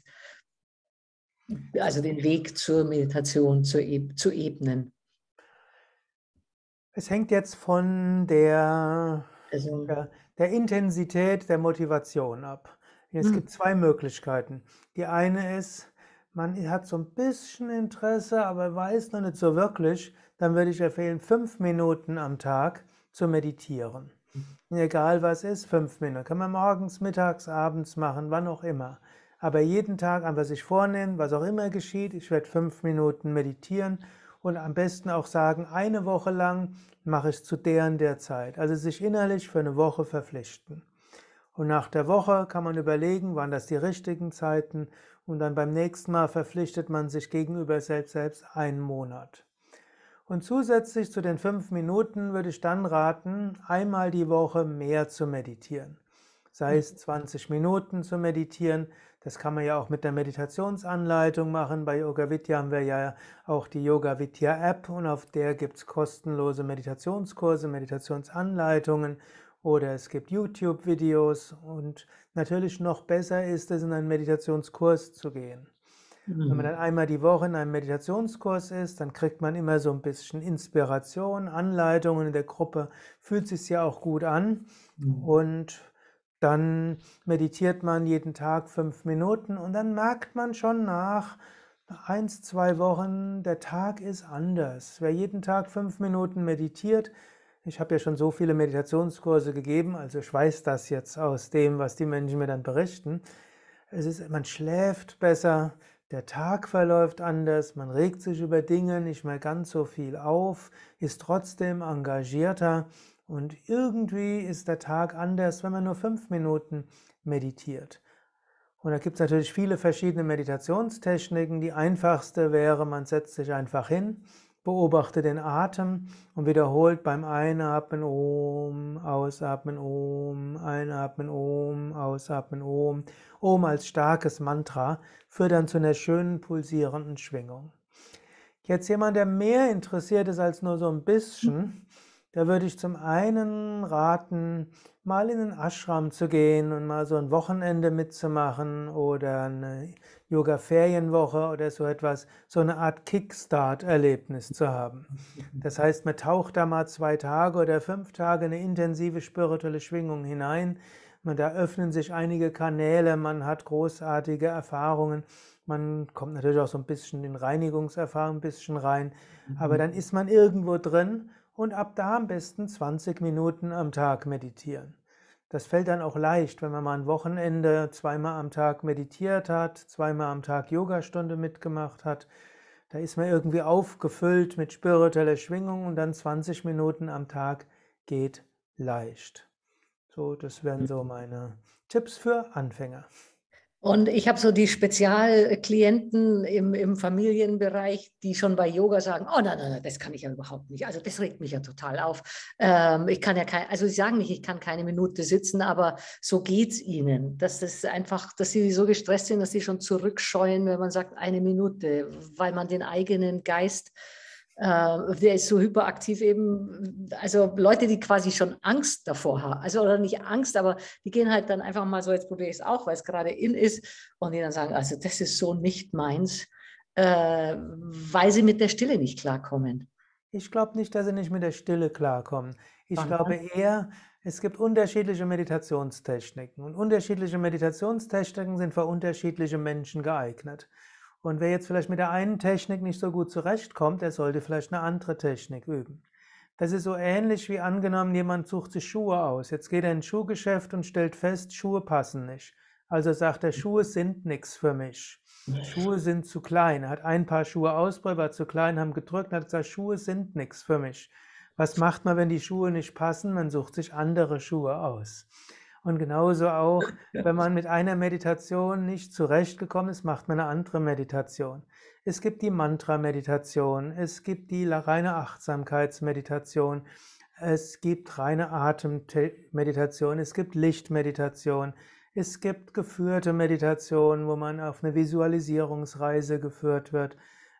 also den Weg zur Meditation zu, zu ebnen? Es hängt jetzt von der gesund. Der, der Intensität der Motivation ab. Es mhm. gibt zwei Möglichkeiten. Die eine ist, man hat so ein bisschen Interesse, aber weiß noch nicht so wirklich. Dann würde ich empfehlen, fünf Minuten am Tag zu meditieren. Mhm. Egal was ist, fünf Minuten. Kann man morgens, mittags, abends machen, wann auch immer. Aber jeden Tag einfach sich vornehmen, was auch immer geschieht, ich werde fünf Minuten meditieren und am besten auch sagen, eine Woche lang mache ich es zu deren der Zeit. Also sich innerlich für eine Woche verpflichten. Und nach der Woche kann man überlegen, waren das die richtigen Zeiten und dann beim nächsten Mal verpflichtet man sich gegenüber selbst selbst einen Monat. Und zusätzlich zu den fünf Minuten würde ich dann raten, einmal die Woche mehr zu meditieren. Sei es 20 mhm. Minuten zu meditieren, das kann man ja auch mit der Meditationsanleitung machen. Bei Yoga Vidya haben wir ja auch die Yoga Vidya App und auf der gibt es kostenlose Meditationskurse, Meditationsanleitungen oder es gibt YouTube-Videos und natürlich noch besser ist es, in einen Meditationskurs zu gehen. Mhm. Wenn man mhm. dann einmal die Woche in einem Meditationskurs ist, dann kriegt man immer so ein bisschen Inspiration, Anleitungen in der Gruppe, fühlt sich ja auch gut an mhm. und dann meditiert man jeden Tag fünf Minuten und dann merkt man schon nach eins, zwei Wochen, der Tag ist anders. Wer jeden Tag fünf Minuten meditiert, ich habe ja schon so viele Meditationskurse gegeben, also ich weiß das jetzt aus dem, was die Menschen mir dann berichten. Es ist, man schläft besser, der Tag verläuft anders, man regt sich über Dinge nicht mehr ganz so viel auf, ist trotzdem engagierter und irgendwie ist der Tag anders, wenn man nur fünf Minuten meditiert. Und da gibt es natürlich viele verschiedene Meditationstechniken. Die einfachste wäre, man setzt sich einfach hin, beobachtet den Atem und wiederholt beim Einatmen Om, Ausatmen Om, Einatmen Om, Ausatmen Om, Om als starkes Mantra, führt dann zu einer schönen pulsierenden Schwingung. Jetzt jemand, der mehr interessiert ist als nur so ein bisschen, Da würde ich zum einen raten, mal in den Ashram zu gehen und mal so ein Wochenende mitzumachen oder eine Yoga-Ferienwoche oder so etwas, so eine Art Kickstart-Erlebnis zu haben. Das heißt, man taucht da mal zwei Tage oder fünf Tage eine intensive spirituelle Schwingung hinein. Man, da öffnen sich einige Kanäle, man hat großartige Erfahrungen. Man kommt natürlich auch so ein bisschen in Reinigungserfahrung ein bisschen rein, aber mhm. dann ist man irgendwo drin und ab da am besten 20 Minuten am Tag meditieren. Das fällt dann auch leicht, wenn man mal ein Wochenende zweimal am Tag meditiert hat, zweimal am Tag Yogastunde mitgemacht hat. Da ist man irgendwie aufgefüllt mit spiritueller Schwingung und dann 20 Minuten am Tag geht leicht. So, das wären so mhm. meine Tipps für Anfänger. Und ich habe so die Spezialklienten im, im Familienbereich, die schon bei Yoga sagen, oh nein, nein, nein, das kann ich ja überhaupt nicht. Also das regt mich ja total auf. Ähm, ich kann ja kein, also sie sagen nicht, ich kann keine Minute sitzen, aber so geht's ihnen. Dass das einfach, dass sie so gestresst sind, dass sie schon zurückscheuen, wenn man sagt, eine Minute, weil man den eigenen Geist äh, der ist so hyperaktiv eben, also Leute, die quasi schon Angst davor haben, also oder nicht Angst, aber die gehen halt dann einfach mal so, jetzt probiere ich es auch, weil es gerade in ist und die dann sagen, also das ist so nicht meins, äh, weil sie mit der Stille nicht klarkommen. Ich glaube nicht, dass sie nicht mit der Stille klarkommen. Ich Aha. glaube eher, es gibt unterschiedliche Meditationstechniken und unterschiedliche Meditationstechniken sind für unterschiedliche Menschen geeignet. Und wer jetzt vielleicht mit der einen Technik nicht so gut zurechtkommt, der sollte vielleicht eine andere Technik üben. Das ist so ähnlich wie angenommen, jemand sucht sich Schuhe aus. Jetzt geht er in ein Schuhgeschäft und stellt fest, Schuhe passen nicht. Also sagt er, Schuhe sind nichts für mich. Schuhe sind zu klein. Er hat ein paar Schuhe ausprobiert, war zu klein, haben gedrückt und hat gesagt, Schuhe sind nichts für mich. Was macht man, wenn die Schuhe nicht passen? Man sucht sich andere Schuhe aus. Und genauso auch, wenn man mit einer Meditation nicht zurechtgekommen ist, macht man eine andere Meditation. Es gibt die Mantra-Meditation, es gibt die reine Achtsamkeitsmeditation, es gibt reine Atemmeditation, es gibt Lichtmeditation, es gibt geführte Meditationen, wo man auf eine Visualisierungsreise geführt wird.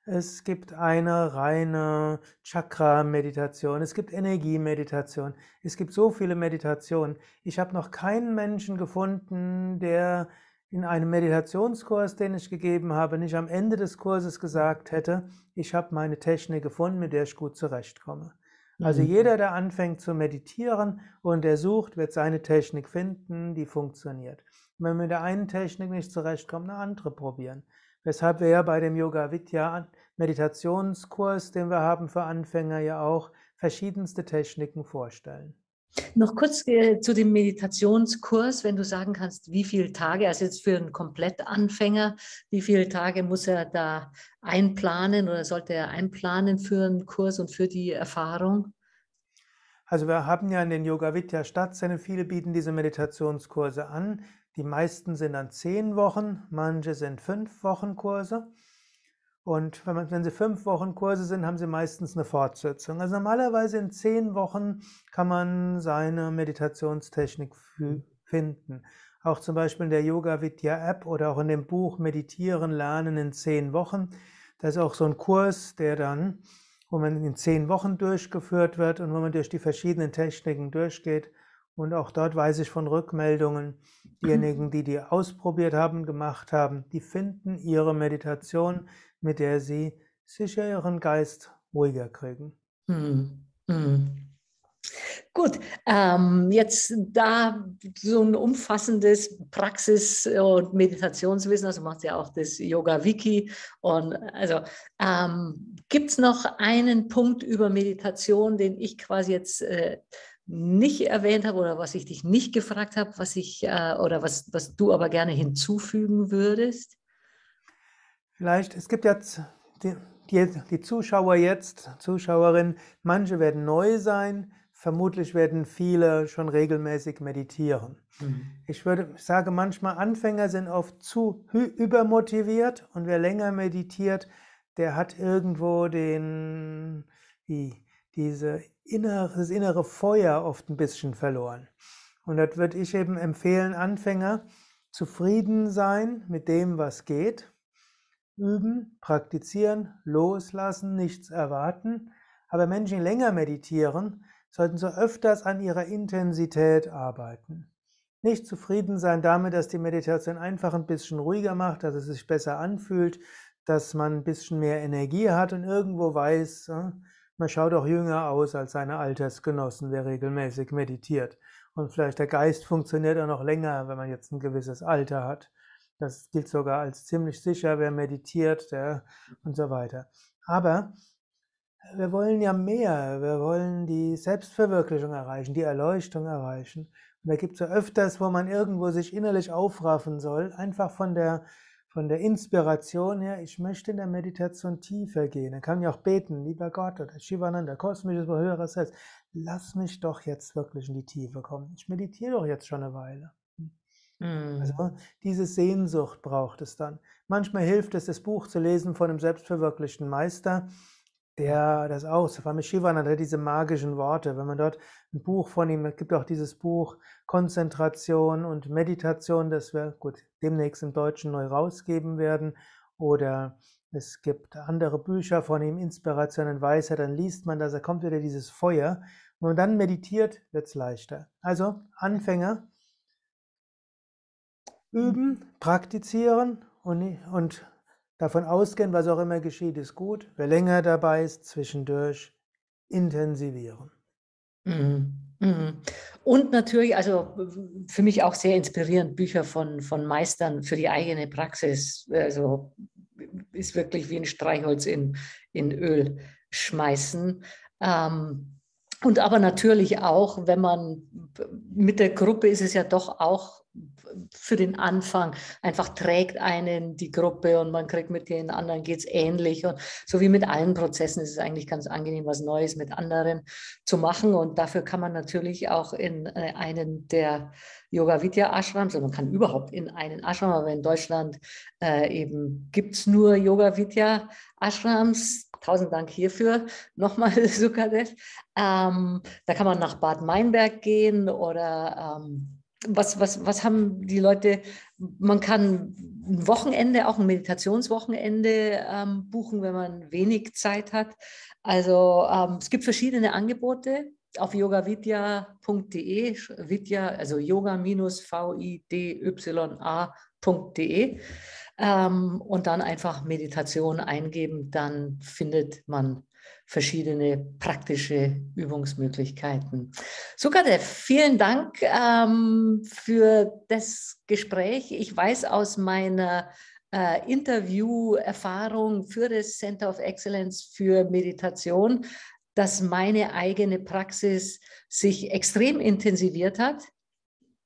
Es gibt eine reine Chakra-Meditation, es gibt Energie-Meditation. es gibt so viele Meditationen. Ich habe noch keinen Menschen gefunden, der in einem Meditationskurs, den ich gegeben habe, nicht am Ende des Kurses gesagt hätte, ich habe meine Technik gefunden, mit der ich gut zurechtkomme. Also mhm. jeder, der anfängt zu meditieren und der sucht, wird seine Technik finden, die funktioniert wenn wir mit der einen Technik nicht zurechtkommen, eine andere probieren. Weshalb wir ja bei dem Yoga Vidya Meditationskurs, den wir haben für Anfänger, ja auch verschiedenste Techniken vorstellen. Noch kurz äh, zu dem Meditationskurs, wenn du sagen kannst, wie viele Tage, also jetzt für einen Komplettanfänger, wie viele Tage muss er da einplanen oder sollte er einplanen für einen Kurs und für die Erfahrung? Also wir haben ja in den Yoga Vidya Stadtzentren, viele bieten diese Meditationskurse an. Die meisten sind dann zehn Wochen, manche sind fünf Wochen Kurse. Und wenn, man, wenn sie fünf Wochen Kurse sind, haben sie meistens eine Fortsetzung. Also normalerweise in zehn Wochen kann man seine Meditationstechnik mhm. finden. Auch zum Beispiel in der Yoga Vidya App oder auch in dem Buch Meditieren, Lernen in zehn Wochen. Da ist auch so ein Kurs, der dann, wo man in zehn Wochen durchgeführt wird und wo man durch die verschiedenen Techniken durchgeht. Und auch dort weiß ich von Rückmeldungen, diejenigen, die die ausprobiert haben, gemacht haben, die finden ihre Meditation, mit der sie sicher ihren Geist ruhiger kriegen. Hm. Hm. Gut, ähm, jetzt da so ein umfassendes Praxis- und Meditationswissen, also macht ja auch das Yoga-Wiki. Und also ähm, gibt es noch einen Punkt über Meditation, den ich quasi jetzt äh, nicht erwähnt habe oder was ich dich nicht gefragt habe, was ich äh, oder was, was du aber gerne hinzufügen würdest? Vielleicht, es gibt jetzt die, die, die Zuschauer jetzt, Zuschauerinnen, manche werden neu sein, vermutlich werden viele schon regelmäßig meditieren. Mhm. Ich würde ich sage manchmal, Anfänger sind oft zu übermotiviert und wer länger meditiert, der hat irgendwo den die diese innere, das innere Feuer oft ein bisschen verloren. Und das würde ich eben empfehlen, Anfänger, zufrieden sein mit dem, was geht, üben, praktizieren, loslassen, nichts erwarten. Aber Menschen, die länger meditieren, sollten so öfters an ihrer Intensität arbeiten. Nicht zufrieden sein damit, dass die Meditation einfach ein bisschen ruhiger macht, dass es sich besser anfühlt, dass man ein bisschen mehr Energie hat und irgendwo weiß, ne, man schaut auch jünger aus als seine Altersgenossen, wer regelmäßig meditiert. Und vielleicht der Geist funktioniert auch noch länger, wenn man jetzt ein gewisses Alter hat. Das gilt sogar als ziemlich sicher, wer meditiert der und so weiter. Aber wir wollen ja mehr. Wir wollen die Selbstverwirklichung erreichen, die Erleuchtung erreichen. Und da gibt es ja öfters, wo man irgendwo sich innerlich aufraffen soll, einfach von der von der Inspiration her, ich möchte in der Meditation tiefer gehen. Dann kann ich auch beten, lieber Gott oder Shivananda, kosmisches oder höheres Selbst, lass mich doch jetzt wirklich in die Tiefe kommen. Ich meditiere doch jetzt schon eine Weile. Mhm. Also diese Sehnsucht braucht es dann. Manchmal hilft es, das Buch zu lesen von einem selbstverwirklichten Meister der das aus. Swami Shivanand hat halt diese magischen Worte. Wenn man dort ein Buch von ihm, es gibt auch dieses Buch Konzentration und Meditation, das wir gut demnächst im Deutschen neu rausgeben werden. Oder es gibt andere Bücher von ihm, Inspiration und Weisheit, dann liest man das, da kommt wieder dieses Feuer. wenn man dann meditiert, wird es leichter. Also Anfänger üben, praktizieren und, und Davon ausgehen, was auch immer geschieht, ist gut. Wer länger dabei ist, zwischendurch intensivieren. Mhm. Mhm. Und natürlich, also für mich auch sehr inspirierend, Bücher von, von Meistern für die eigene Praxis. Also ist wirklich wie ein Streichholz in, in Öl schmeißen. Ähm, und aber natürlich auch, wenn man mit der Gruppe ist es ja doch auch für den Anfang. Einfach trägt einen die Gruppe und man kriegt mit den anderen geht es ähnlich. Und so wie mit allen Prozessen ist es eigentlich ganz angenehm, was Neues mit anderen zu machen. Und dafür kann man natürlich auch in äh, einen der Yoga Vidya Ashrams, man kann überhaupt in einen Ashram, aber in Deutschland äh, eben gibt es nur Yoga Vidya Ashrams. Tausend Dank hierfür nochmal, Sukadev. Ähm, da kann man nach Bad Meinberg gehen oder ähm, was, was, was haben die Leute? Man kann ein Wochenende, auch ein Meditationswochenende ähm, buchen, wenn man wenig Zeit hat. Also ähm, es gibt verschiedene Angebote auf yogavidya.de, Vidya, also yoga-vidya.de ähm, und dann einfach Meditation eingeben, dann findet man verschiedene praktische Übungsmöglichkeiten. Sukadev, vielen Dank ähm, für das Gespräch. Ich weiß aus meiner äh, Interview-Erfahrung für das Center of Excellence für Meditation, dass meine eigene Praxis sich extrem intensiviert hat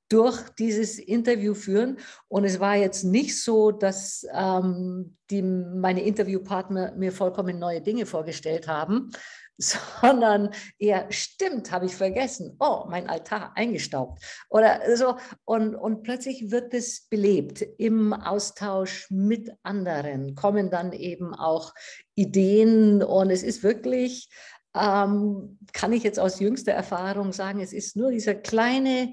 durch dieses Interview führen. Und es war jetzt nicht so, dass ähm, die, meine Interviewpartner mir vollkommen neue Dinge vorgestellt haben, sondern eher, stimmt, habe ich vergessen. Oh, mein Altar eingestaubt. Oder so. Und, und plötzlich wird es belebt. Im Austausch mit anderen kommen dann eben auch Ideen. Und es ist wirklich, ähm, kann ich jetzt aus jüngster Erfahrung sagen, es ist nur dieser kleine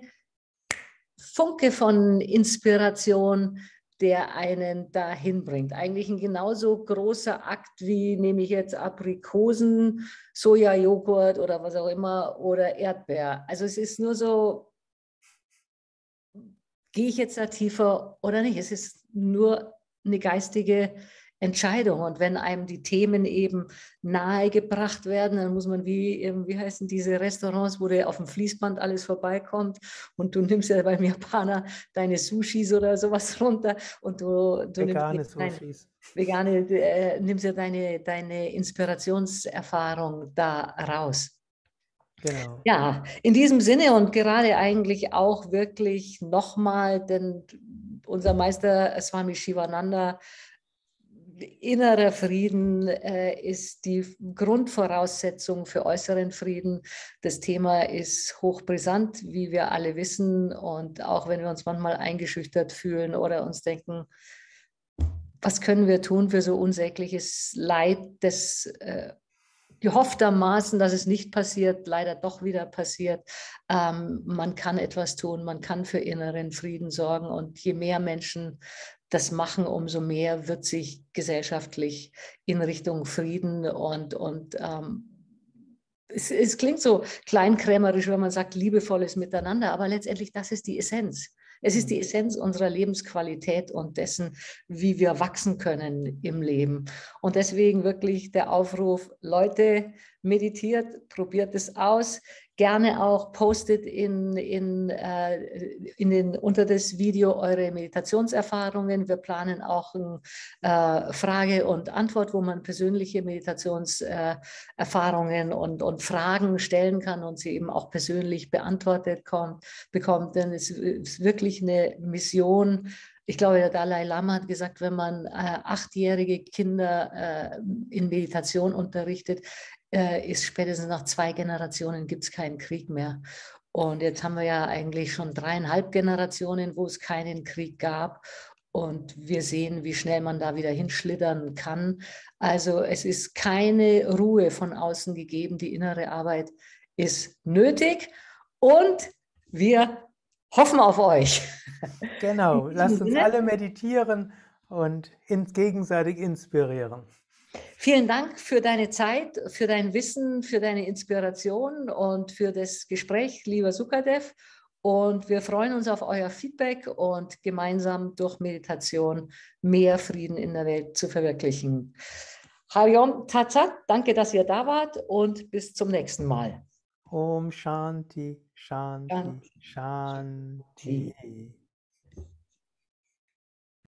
Funke von Inspiration, der einen dahin bringt. Eigentlich ein genauso großer Akt wie nehme ich jetzt Aprikosen, Sojajoghurt oder was auch immer oder Erdbeer. Also es ist nur so, gehe ich jetzt da tiefer oder nicht? Es ist nur eine geistige Entscheidung. Und wenn einem die Themen eben nahegebracht werden, dann muss man wie, ähm, wie heißen diese Restaurants, wo du auf dem Fließband alles vorbeikommt und du nimmst ja beim Japaner deine Sushis oder sowas runter und du, du Vegane nimmst, nein, Sushis. Vegane, äh, nimmst ja deine, deine Inspirationserfahrung da raus. Genau. Ja, in diesem Sinne und gerade eigentlich auch wirklich nochmal, denn unser Meister Swami Shivananda innerer Frieden äh, ist die Grundvoraussetzung für äußeren Frieden. Das Thema ist hochbrisant, wie wir alle wissen. Und auch wenn wir uns manchmal eingeschüchtert fühlen oder uns denken, was können wir tun für so unsägliches Leid, das äh, gehofftermaßen, dass es nicht passiert, leider doch wieder passiert. Ähm, man kann etwas tun, man kann für inneren Frieden sorgen. Und je mehr Menschen das machen, umso mehr wird sich gesellschaftlich in Richtung Frieden und, und ähm, es, es, klingt so kleinkrämerisch, wenn man sagt, liebevolles Miteinander, aber letztendlich das ist die Essenz. Es ist die mhm. Essenz unserer Lebensqualität und dessen, wie wir wachsen können im Leben. Und deswegen wirklich der Aufruf, Leute, meditiert, probiert es aus gerne auch postet in, in, äh, in den, unter das Video eure Meditationserfahrungen. Wir planen auch eine äh, Frage und Antwort, wo man persönliche Meditationserfahrungen äh, und, und Fragen stellen kann und sie eben auch persönlich beantwortet kommt, bekommt. Denn es ist wirklich eine Mission, ich glaube, der Dalai Lama hat gesagt, wenn man äh, achtjährige Kinder äh, in Meditation unterrichtet, äh, ist spätestens nach zwei Generationen gibt es keinen Krieg mehr. Und jetzt haben wir ja eigentlich schon dreieinhalb Generationen, wo es keinen Krieg gab. Und wir sehen, wie schnell man da wieder hinschlittern kann. Also es ist keine Ruhe von außen gegeben. Die innere Arbeit ist nötig. Und wir hoffen auf euch. Genau, lasst uns alle meditieren und gegenseitig inspirieren. Vielen Dank für deine Zeit, für dein Wissen, für deine Inspiration und für das Gespräch, lieber Sukadev. Und wir freuen uns auf euer Feedback und gemeinsam durch Meditation mehr Frieden in der Welt zu verwirklichen. Hariom Tatsat, danke, dass ihr da wart und bis zum nächsten Mal. Om Shanti, Shanti, Shanti. Shanti.